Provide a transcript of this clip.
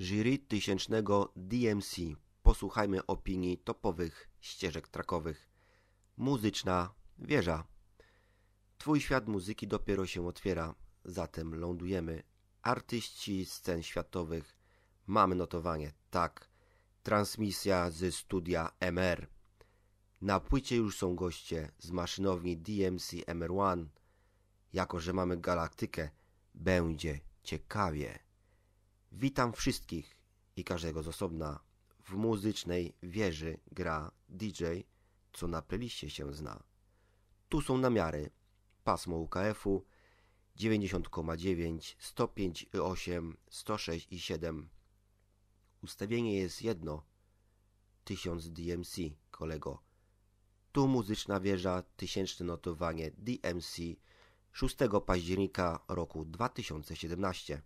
Jury tysięcznego DMC. Posłuchajmy opinii topowych ścieżek trakowych. Muzyczna wieża. Twój świat muzyki dopiero się otwiera, zatem lądujemy. Artyści scen światowych. Mamy notowanie, tak. Transmisja ze studia MR. Na płycie już są goście z maszynowni DMC MR1. Jako, że mamy galaktykę, będzie ciekawie. Witam wszystkich i każdego z osobna. W muzycznej wieży gra DJ, co na playliście się zna. Tu są namiary. Pasmo UKF-u 90,9, 105,8, 106 i 7. Ustawienie jest jedno. 1000 DMC, kolego. Tu muzyczna wieża, tysięczne notowanie DMC 6 października roku 2017.